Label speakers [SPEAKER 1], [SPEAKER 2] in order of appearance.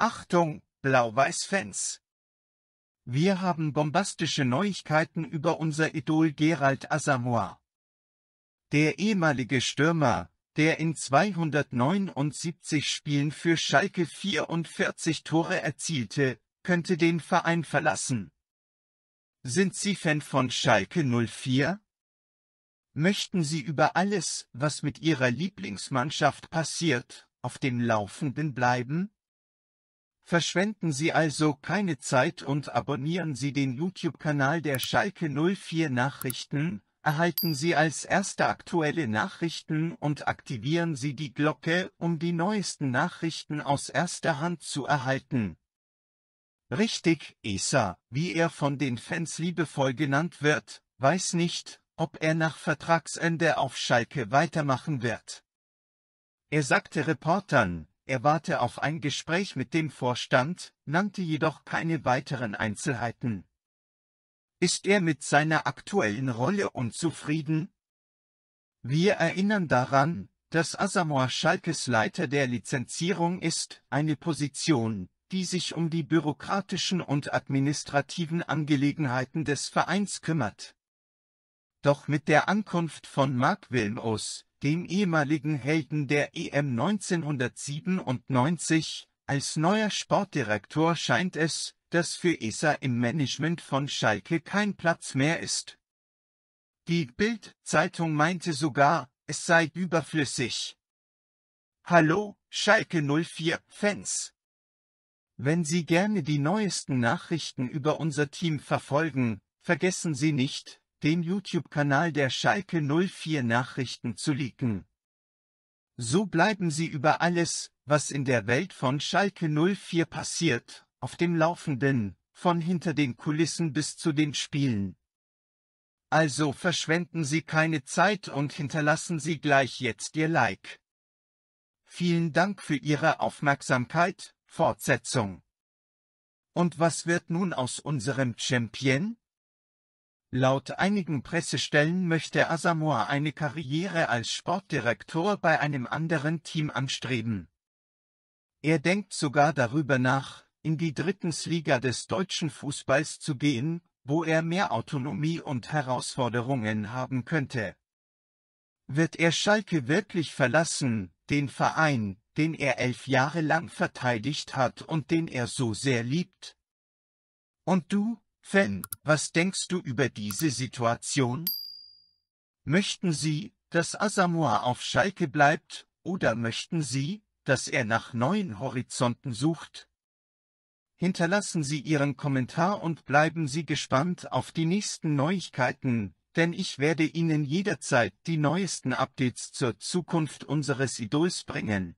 [SPEAKER 1] Achtung, Blau-Weiß-Fans! Wir haben bombastische Neuigkeiten über unser Idol Gerald Asamoah. Der ehemalige Stürmer, der in 279 Spielen für Schalke 44 Tore erzielte, könnte den Verein verlassen. Sind Sie Fan von Schalke 04? Möchten Sie über alles, was mit Ihrer Lieblingsmannschaft passiert, auf dem Laufenden bleiben? Verschwenden Sie also keine Zeit und abonnieren Sie den YouTube-Kanal der Schalke 04 Nachrichten, erhalten Sie als erste aktuelle Nachrichten und aktivieren Sie die Glocke, um die neuesten Nachrichten aus erster Hand zu erhalten. Richtig, Esa, wie er von den Fans liebevoll genannt wird, weiß nicht, ob er nach Vertragsende auf Schalke weitermachen wird. Er sagte Reportern, er warte auf ein Gespräch mit dem Vorstand, nannte jedoch keine weiteren Einzelheiten. Ist er mit seiner aktuellen Rolle unzufrieden? Wir erinnern daran, dass Asamoah Schalkes Leiter der Lizenzierung ist, eine Position, die sich um die bürokratischen und administrativen Angelegenheiten des Vereins kümmert. Doch mit der Ankunft von Mark Wilmos, dem ehemaligen Helden der EM 1997, als neuer Sportdirektor scheint es, dass für ESA im Management von Schalke kein Platz mehr ist. Die Bild-Zeitung meinte sogar, es sei überflüssig. Hallo, Schalke 04 Fans. Wenn Sie gerne die neuesten Nachrichten über unser Team verfolgen, vergessen Sie nicht, den YouTube-Kanal der Schalke 04 Nachrichten zu leaken. So bleiben Sie über alles, was in der Welt von Schalke 04 passiert, auf dem Laufenden, von hinter den Kulissen bis zu den Spielen. Also verschwenden Sie keine Zeit und hinterlassen Sie gleich jetzt Ihr Like. Vielen Dank für Ihre Aufmerksamkeit, Fortsetzung. Und was wird nun aus unserem Champion? Laut einigen Pressestellen möchte Asamoah eine Karriere als Sportdirektor bei einem anderen Team anstreben. Er denkt sogar darüber nach, in die Drittensliga des deutschen Fußballs zu gehen, wo er mehr Autonomie und Herausforderungen haben könnte. Wird er Schalke wirklich verlassen, den Verein, den er elf Jahre lang verteidigt hat und den er so sehr liebt? Und du? Fan, was denkst du über diese Situation? Möchten Sie, dass Asamoah auf Schalke bleibt, oder möchten Sie, dass er nach neuen Horizonten sucht? Hinterlassen Sie Ihren Kommentar und bleiben Sie gespannt auf die nächsten Neuigkeiten, denn ich werde Ihnen jederzeit die neuesten Updates zur Zukunft unseres Idols bringen.